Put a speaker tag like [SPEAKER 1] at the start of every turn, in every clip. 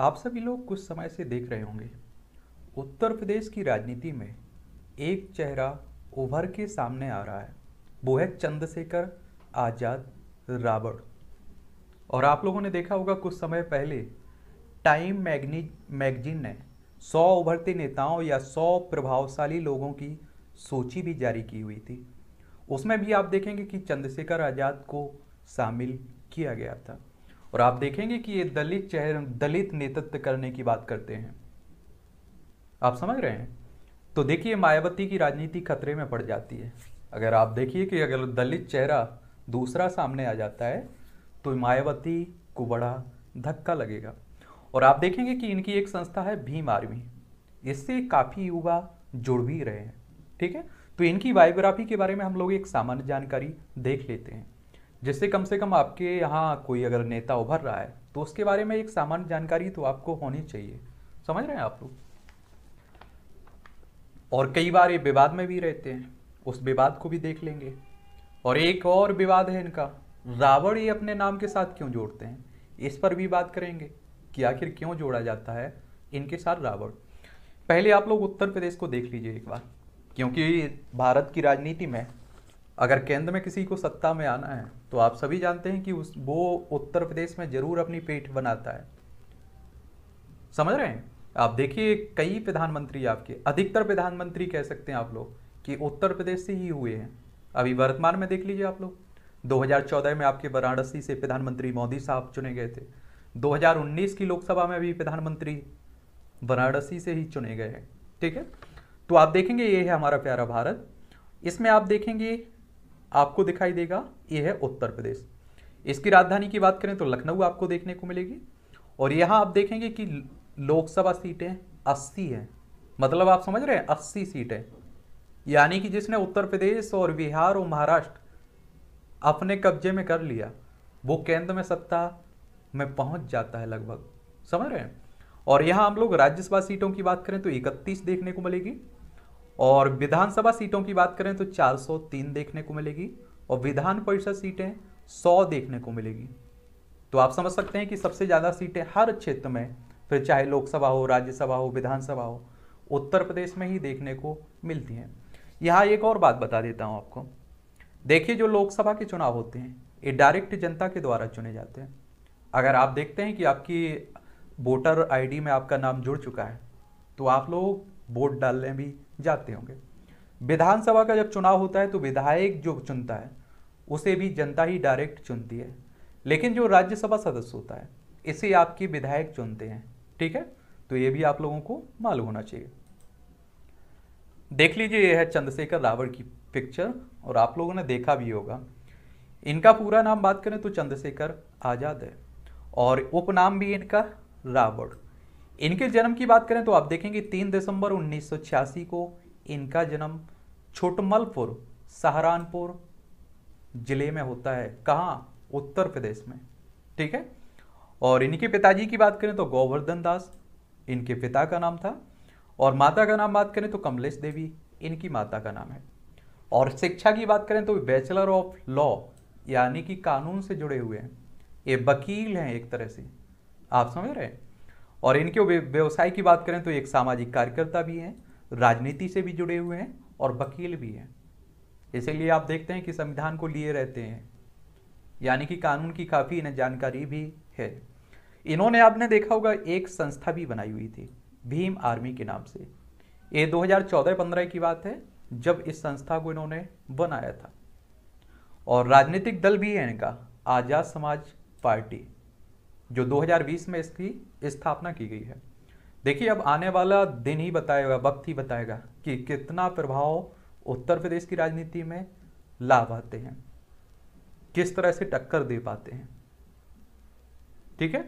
[SPEAKER 1] आप सभी लोग कुछ समय से देख रहे होंगे उत्तर प्रदेश की राजनीति में एक चेहरा उभर के सामने आ रहा है वो है चंद्रशेखर आज़ाद रावण और आप लोगों ने देखा होगा कुछ समय पहले टाइम मैगनी मैगजीन ने 100 उभरते नेताओं या 100 प्रभावशाली लोगों की सूची भी जारी की हुई थी उसमें भी आप देखेंगे कि चंद्रशेखर आज़ाद को शामिल किया गया था और आप देखेंगे कि ये दलित चेहरे दलित नेतृत्व करने की बात करते हैं आप समझ रहे हैं तो देखिए मायावती की राजनीति खतरे में पड़ जाती है अगर आप देखिए कि अगर दलित चेहरा दूसरा सामने आ जाता है तो मायावती को बड़ा धक्का लगेगा और आप देखेंगे कि इनकी एक संस्था है भीम आर्मी इससे काफ़ी युवा जुड़ भी रहे हैं ठीक है तो इनकी बायोग्राफी के बारे में हम लोग एक सामान्य जानकारी देख लेते हैं जिससे कम से कम आपके यहाँ कोई अगर नेता उभर रहा है तो उसके बारे में एक सामान्य जानकारी तो आपको होनी चाहिए समझ रहे हैं आप लोग और कई बार ये विवाद में भी रहते हैं उस विवाद को भी देख लेंगे और एक और विवाद है इनका रावण ये अपने नाम के साथ क्यों जोड़ते हैं इस पर भी बात करेंगे कि आखिर क्यों जोड़ा जाता है इनके साथ रावण पहले आप लोग उत्तर प्रदेश को देख लीजिए एक बार क्योंकि भारत की राजनीति में अगर केंद्र में किसी को सत्ता में आना है तो आप सभी जानते हैं कि उस वो उत्तर प्रदेश में जरूर अपनी पेट बनाता है समझ रहे हैं आप देखिए कई प्रधानमंत्री आपके अधिकतर प्रधानमंत्री कह सकते हैं आप लोग कि उत्तर प्रदेश से ही हुए हैं अभी वर्तमान में देख लीजिए आप लोग 2014 में आपके वाराणसी से प्रधानमंत्री मोदी साहब चुने गए थे 2019 की लोकसभा में भी प्रधानमंत्री वाराणसी से ही चुने गए हैं ठीक है तो आप देखेंगे ये है हमारा प्यारा भारत इसमें आप देखेंगे आपको दिखाई देगा ये है उत्तर प्रदेश इसकी राजधानी की बात करें तो लखनऊ आपको देखने को मिलेगी और यहाँ आप देखेंगे कि लोकसभा सीटें अस्सी हैं मतलब आप समझ रहे हैं अस्सी सीटें यानी कि जिसने उत्तर प्रदेश और बिहार और महाराष्ट्र अपने कब्जे में कर लिया वो केंद्र में सत्ता में पहुंच जाता है लगभग समझ रहे हैं और यहाँ हम लोग राज्यसभा सीटों की बात करें तो इकतीस देखने को मिलेगी और विधानसभा सीटों की बात करें तो 403 देखने को मिलेगी और विधान परिषद सीटें 100 देखने को मिलेगी तो आप समझ सकते हैं कि सबसे ज़्यादा सीटें हर क्षेत्र में फिर चाहे लोकसभा हो राज्यसभा हो विधानसभा हो उत्तर प्रदेश में ही देखने को मिलती हैं यहाँ एक और बात बता देता हूँ आपको देखिए जो लोकसभा के चुनाव होते हैं ये डायरेक्ट जनता के द्वारा चुने जाते हैं अगर आप देखते हैं कि आपकी वोटर आईडी में आपका नाम जुड़ चुका है तो आप लोग वोट डालने भी जाते होंगे विधानसभा का जब चुनाव होता है तो विधायक जो चुनता है उसे भी जनता ही डायरेक्ट चुनती है लेकिन जो राज्यसभा सदस्य होता है इसे आपके विधायक चुनते हैं ठीक है तो ये भी आप लोगों को मालूम होना चाहिए देख लीजिए यह है चंद्रशेखर रावण की पिक्चर और आप लोगों ने देखा भी होगा इनका पूरा नाम बात करें तो चंद्रशेखर आज़ाद है और उपनाम भी इनका रावण इनके जन्म की बात करें तो आप देखेंगे तीन दिसंबर उन्नीस को इनका जन्म छोटमलपुर सहारनपुर जिले में होता है कहाँ उत्तर प्रदेश में ठीक है और इनके पिताजी की बात करें तो गोवर्धन दास इनके पिता का नाम था और माता का नाम बात करें तो कमलेश देवी इनकी माता का नाम है और शिक्षा की बात करें तो बैचलर ऑफ लॉ यानी कि कानून से जुड़े हुए हैं ये वकील हैं एक तरह से आप समझ रहे हैं और इनके व्यवसाय की बात करें तो एक सामाजिक कार्यकर्ता भी हैं राजनीति से भी जुड़े हुए हैं और वकील भी हैं इसीलिए आप देखते हैं कि संविधान को लिए रहते हैं यानी कि कानून की काफ़ी इन्हें जानकारी भी है इन्होंने आपने देखा होगा एक संस्था भी बनाई हुई थी भीम आर्मी के नाम से ये 2014-15 की बात है जब इस संस्था को इन्होंने बनाया था और राजनीतिक दल भी है इनका आज़ाद समाज पार्टी जो 2020 में इसकी स्थापना की गई है देखिए अब आने वाला दिन ही बताएगा वक्त ही बताएगा कि कितना प्रभाव उत्तर प्रदेश की राजनीति में ला पाते हैं किस तरह से टक्कर दे पाते हैं ठीक है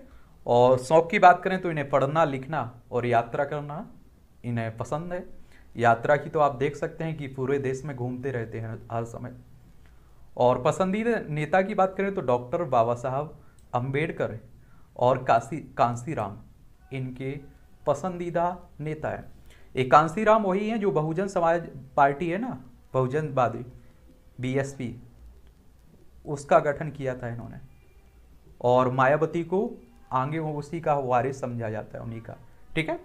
[SPEAKER 1] और शौक की बात करें तो इन्हें पढ़ना लिखना और यात्रा करना इन्हें पसंद है यात्रा की तो आप देख सकते हैं कि पूरे देश में घूमते रहते हैं हर समय और पसंदीदा नेता की बात करें तो डॉक्टर बाबा साहब अम्बेडकर और काशी कांसीराम इनके पसंदीदा नेता हैं कांसी राम वही हैं जो बहुजन समाज पार्टी है ना बहुजनवादी बीएसपी उसका गठन किया था इन्होंने और मायावती को आगे वो उसी का वारिस समझा जाता है उन्हीं का ठीक है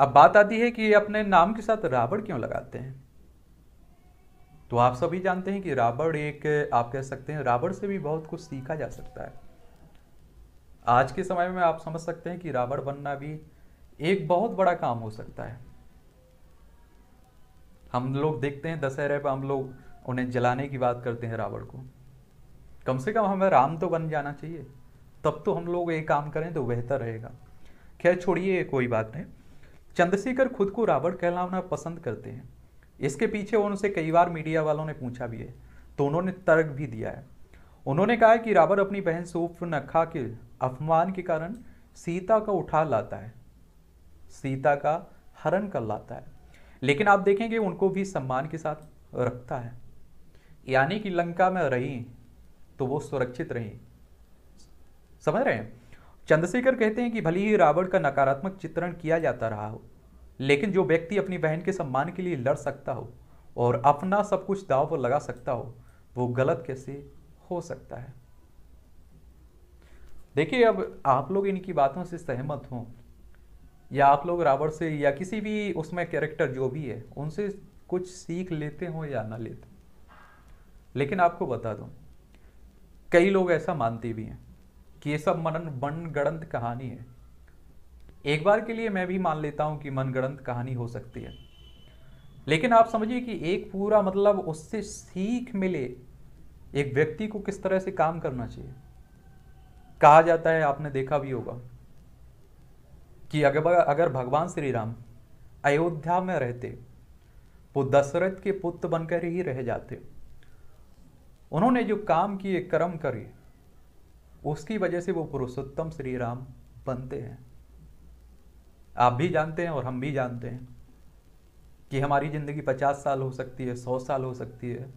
[SPEAKER 1] अब बात आती है कि अपने नाम के साथ रावण क्यों लगाते हैं तो आप सभी जानते हैं कि रावण एक आप कह सकते हैं रावण से भी बहुत कुछ सीखा जा सकता है आज के समय में आप समझ सकते हैं कि रावण बनना भी एक बहुत बड़ा काम हो सकता है हम लोग देखते हैं दशहरे पर हम लोग उन्हें जलाने की बात करते हैं रावण को कम से कम हमें राम तो बन जाना चाहिए तब तो हम लोग ये काम करें तो बेहतर रहेगा खैर छोड़िए कोई बात नहीं चंद्रशेखर खुद को रावण कहलाना पसंद करते हैं इसके पीछे उनसे कई बार मीडिया वालों ने पूछा भी है तो उन्होंने तर्क भी दिया है उन्होंने कहा है कि रावण अपनी बहन सूफ नखा के अपमान के कारण सीता का उठा लाता है सीता का हरण कर लाता है लेकिन आप देखेंगे उनको भी सम्मान के साथ रखता है यानी कि लंका में रही तो वो सुरक्षित रही समझ रहे हैं चंद्रशेखर कहते हैं कि भले ही रावण का नकारात्मक चित्रण किया जाता रहा हो लेकिन जो व्यक्ति अपनी बहन के सम्मान के लिए लड़ सकता हो और अपना सब कुछ दाव पर लगा सकता हो वो गलत कैसे हो सकता है देखिए अब आप लोग इनकी बातों से सहमत हों या आप लोग रावण से या किसी भी उसमें कैरेक्टर जो भी है उनसे कुछ सीख लेते हों या ना लेते लेकिन आपको बता दूं कई लोग ऐसा मानते भी हैं कि ये सब मन मनगणंत कहानी है एक बार के लिए मैं भी मान लेता हूं कि मनगणंत कहानी हो सकती है लेकिन आप समझिए कि एक पूरा मतलब उससे सीख मिले एक व्यक्ति को किस तरह से काम करना चाहिए कहा जाता है आपने देखा भी होगा कि अगर अगर भगवान श्री राम अयोध्या में रहते वो दशरथ के पुत्र बनकर ही रह जाते उन्होंने जो काम किए कर्म करे उसकी वजह से वो पुरुषोत्तम श्री राम बनते हैं आप भी जानते हैं और हम भी जानते हैं कि हमारी ज़िंदगी पचास साल हो सकती है सौ साल हो सकती है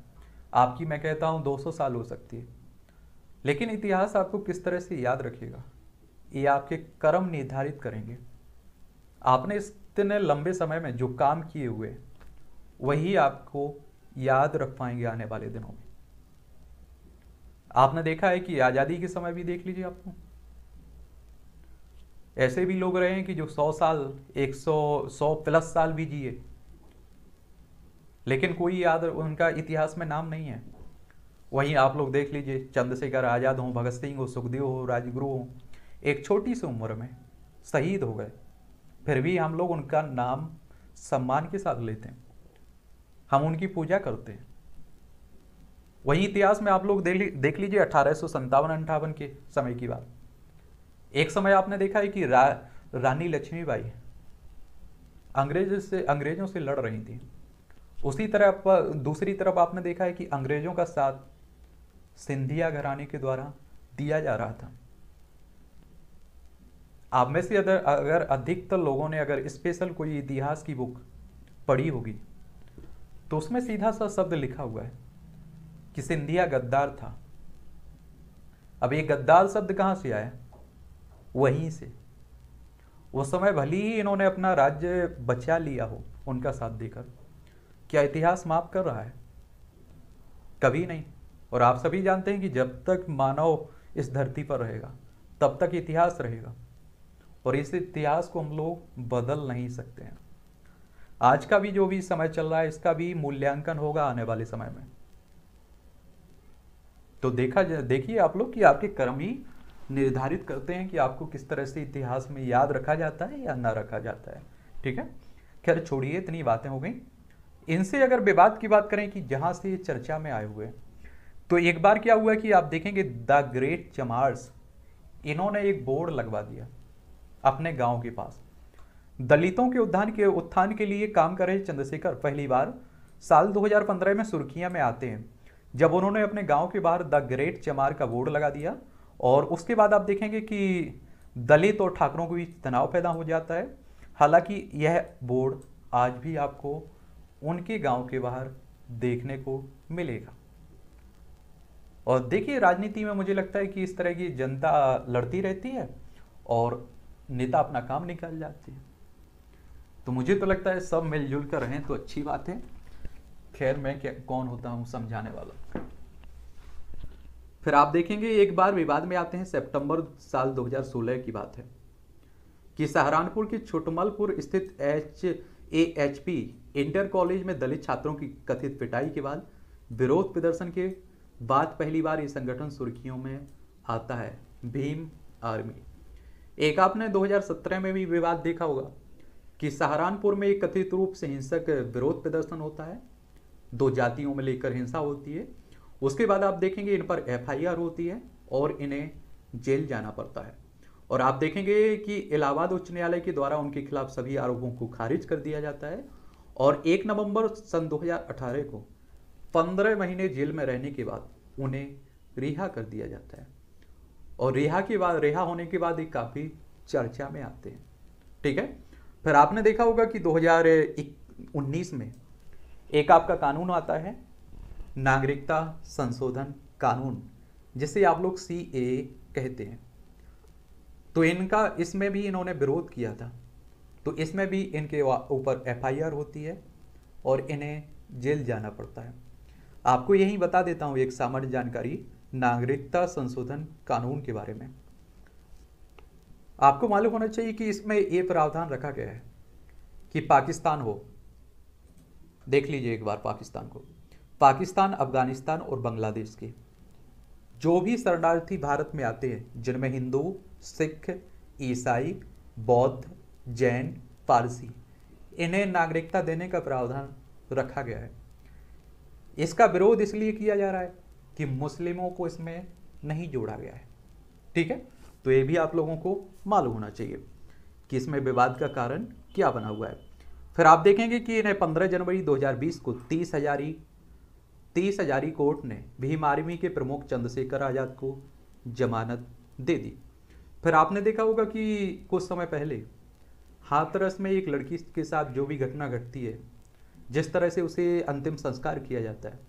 [SPEAKER 1] आपकी मैं कहता हूँ दो सौ साल हो सकती है लेकिन इतिहास आपको किस तरह से याद रखेगा ये आपके कर्म निर्धारित करेंगे आपने इतने लंबे समय में जो काम किए हुए वही आपको याद रख पाएंगे आने वाले दिनों में आपने देखा है कि आज़ादी के समय भी देख लीजिए आपको ऐसे भी लोग रहे हैं कि जो सौ साल एक सौ सौ प्लस साल भी जिए लेकिन कोई याद उनका इतिहास में नाम नहीं है वहीं आप लोग देख लीजिए चंद्रशेखर आज़ाद हों भगत सिंह हो सुखदेव हो राजगुरु हो एक छोटी सी उम्र में शहीद हो गए फिर भी हम लोग उनका नाम सम्मान के साथ लेते हैं हम उनकी पूजा करते हैं वही इतिहास में आप लोग देख लीजिए अठारह सौ अंठावन के समय की बात एक समय आपने देखा है कि रा, रानी लक्ष्मीबाई अंग्रेज से अंग्रेजों से लड़ रही थी उसी तरह दूसरी तरफ आपने देखा है कि अंग्रेजों का साथ सिंधिया घराने के द्वारा दिया जा रहा था आप में से अगर अगर अधिकतर लोगों ने अगर स्पेशल कोई इतिहास की बुक पढ़ी होगी तो उसमें सीधा सा शब्द लिखा हुआ है कि सिंधिया गद्दार था अब ये गद्दार शब्द कहां से आया वहीं से उस समय भली ही इन्होंने अपना राज्य बचा लिया हो उनका साथ देकर क्या इतिहास माफ कर रहा है कभी नहीं और आप सभी जानते हैं कि जब तक मानव इस धरती पर रहेगा तब तक इतिहास रहेगा और इस इतिहास को हम लोग बदल नहीं सकते हैं आज का भी जो भी समय चल रहा है इसका भी मूल्यांकन होगा आने वाले समय में तो देखा देखिए आप लोग कि आपके कर्म ही निर्धारित करते हैं कि आपको किस तरह से इतिहास में याद रखा जाता है या ना रखा जाता है ठीक है खैर छोड़िए इतनी बातें हो गई इनसे अगर विवाद की बात करें कि जहां से ये चर्चा में आए हुए हैं तो एक बार क्या हुआ कि आप देखेंगे द ग्रेट चमार्स इन्होंने एक बोर्ड लगवा दिया अपने गांव के पास दलितों के उत्थान के उत्थान के लिए काम कर रहे चंद्रशेखर पहली बार साल 2015 में सुर्खियां में आते हैं जब उन्होंने अपने गांव के बाहर द ग्रेट चमार का बोर्ड लगा दिया और उसके बाद आप देखेंगे कि दलित और ठाकरों के बीच तनाव पैदा हो जाता है हालांकि यह बोर्ड आज भी आपको उनके गांव के बाहर देखने को मिलेगा और देखिए राजनीति में मुझे लगता है कि इस तरह की जनता लड़ती रहती है और नेता अपना काम निकाल जाती है तो मुझे तो लगता है सब मिलजुल कर रहे तो अच्छी बात है खैर मैं क्या कौन होता हूं समझाने वाला फिर आप देखेंगे एक बार विवाद में आते हैं सितंबर साल 2016 की बात है कि सहारनपुर के छोटमलपुर स्थित H A H P inter college में दलित छात्रों की कथित पिटाई के बाद विरोध प्रदर्शन के बात पहली बार ये संगठन सुर्खियों में आता है भीम आर्मी एक आपने 2017 में भी विवाद देखा होगा कि सहारनपुर में एक कथित रूप से हिंसक विरोध प्रदर्शन होता है दो जातियों में लेकर हिंसा होती है उसके बाद आप देखेंगे इन पर एफआईआर होती है और इन्हें जेल जाना पड़ता है और आप देखेंगे कि इलाहाबाद उच्च न्यायालय के द्वारा उनके खिलाफ सभी आरोपों को खारिज कर दिया जाता है और एक नवंबर सन 2018 को पंद्रह महीने जेल में रहने के बाद उन्हें रिहा कर दिया जाता है और रिहा के बाद रिहा होने के बाद ये काफ़ी चर्चा में आते हैं ठीक है फिर आपने देखा होगा कि 2019 में एक आपका कानून आता है नागरिकता संशोधन कानून जिसे आप लोग सी ए कहते हैं तो इनका इसमें भी इन्होंने विरोध किया था तो इसमें भी इनके ऊपर एफआईआर होती है और इन्हें जेल जाना पड़ता है आपको यही बता देता हूं एक सामान्य जानकारी नागरिकता संशोधन कानून के बारे में आपको मालूम होना चाहिए कि इसमें यह प्रावधान रखा गया है कि पाकिस्तान हो देख लीजिए एक बार पाकिस्तान को पाकिस्तान अफगानिस्तान और बांग्लादेश की जो भी शरणार्थी भारत में आते हैं जिनमें हिंदू सिख ईसाई बौद्ध जैन पारसी इन्हें नागरिकता देने का प्रावधान रखा गया है इसका विरोध इसलिए किया जा रहा है कि मुस्लिमों को इसमें नहीं जोड़ा गया है ठीक है तो ये भी आप लोगों को मालूम होना चाहिए कि इसमें विवाद का कारण क्या बना हुआ है फिर आप देखेंगे कि इन्हें 15 जनवरी 2020 को तीस हजारी तीस हजारी कोर्ट ने भीम आर्मी के प्रमुख चंद्रशेखर आज़ाद को जमानत दे दी फिर आपने देखा होगा कि कुछ समय पहले हाथरस में एक लड़की के साथ जो भी घटना घटती है जिस तरह से उसे अंतिम संस्कार किया जाता है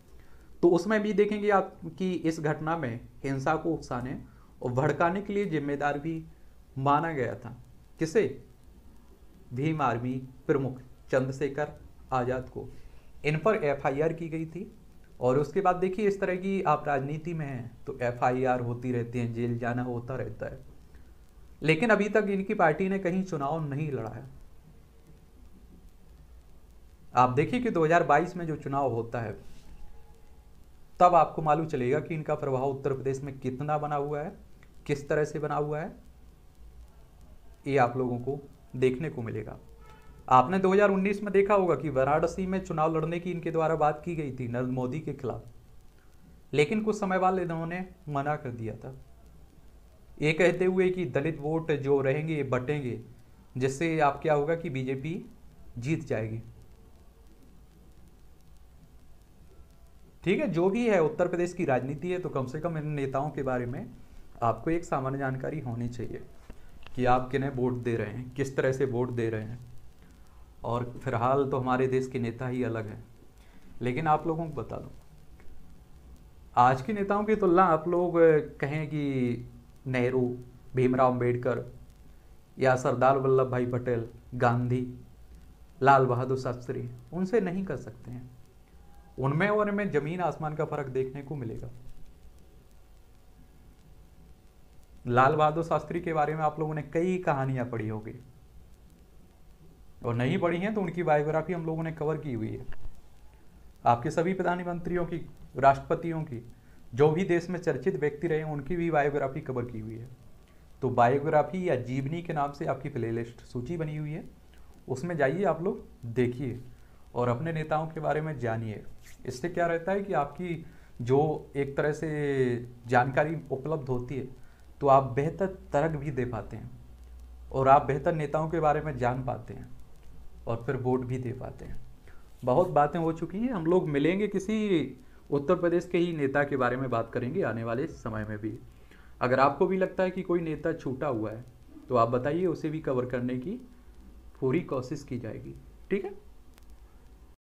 [SPEAKER 1] तो उसमें भी देखेंगे आप कि इस घटना में हिंसा को उकसाने और भड़काने के लिए जिम्मेदार भी माना गया था किसे भीम आर्मी प्रमुख चंद्रशेखर आज़ाद को इन पर एफआईआर की गई थी और उसके बाद देखिए इस तरह की आप राजनीति में हैं तो एफआईआर होती रहती है जेल जाना होता रहता है लेकिन अभी तक इनकी पार्टी ने कहीं चुनाव नहीं लड़ा है आप देखिए कि 2022 में जो चुनाव होता है तब आपको मालूम चलेगा कि इनका प्रभाव उत्तर प्रदेश में कितना बना हुआ है किस तरह से बना हुआ है ये आप लोगों को देखने को मिलेगा आपने 2019 में देखा होगा कि वाराणसी में चुनाव लड़ने की इनके द्वारा बात की गई थी नरेंद्र मोदी के खिलाफ लेकिन कुछ समय बाद इन्होंने मना कर दिया था ये कहते हुए कि दलित वोट जो रहेंगे ये बटेंगे जिससे आप क्या होगा कि बीजेपी जीत जाएगी ठीक है जो भी है उत्तर प्रदेश की राजनीति है तो कम से कम इन नेताओं के बारे में आपको एक सामान्य जानकारी होनी चाहिए कि आप किन्हें वोट दे रहे हैं किस तरह से वोट दे रहे हैं और फिलहाल तो हमारे देश के नेता ही अलग हैं लेकिन आप लोगों को बता दूँ आज के नेताओं की तुलना आप लोग कहें कि नेहरू भीमराव अम्बेडकर या सरदार वल्लभ भाई पटेल गांधी लाल बहादुर शास्त्री उनसे नहीं कर सकते हैं उनमें और इनमें जमीन आसमान का फर्क देखने को मिलेगा लाल बहादुर शास्त्री के बारे में आप लोगों ने कई कहानियां पढ़ी होगी और नहीं पढ़ी हैं तो उनकी बायोग्राफी हम लोगों ने कवर की हुई है आपके सभी प्रधानमंत्रियों की राष्ट्रपतियों की जो भी देश में चर्चित व्यक्ति रहे उनकी भी बायोग्राफी कवर की हुई है तो बायोग्राफी या जीवनी के नाम से आपकी प्लेलिस्ट सूची बनी हुई है उसमें जाइए आप लोग देखिए और अपने नेताओं के बारे में जानिए इससे क्या रहता है कि आपकी जो एक तरह से जानकारी उपलब्ध होती है तो आप बेहतर तर्क भी दे पाते हैं और आप बेहतर नेताओं के बारे में जान पाते हैं और फिर वोट भी दे पाते हैं बहुत बातें हो चुकी हैं हम लोग मिलेंगे किसी उत्तर प्रदेश के ही नेता के बारे में बात करेंगे आने वाले समय में भी अगर आपको भी लगता है कि कोई नेता छूटा हुआ है तो आप बताइए उसे भी कवर करने की पूरी कोशिश की जाएगी ठीक है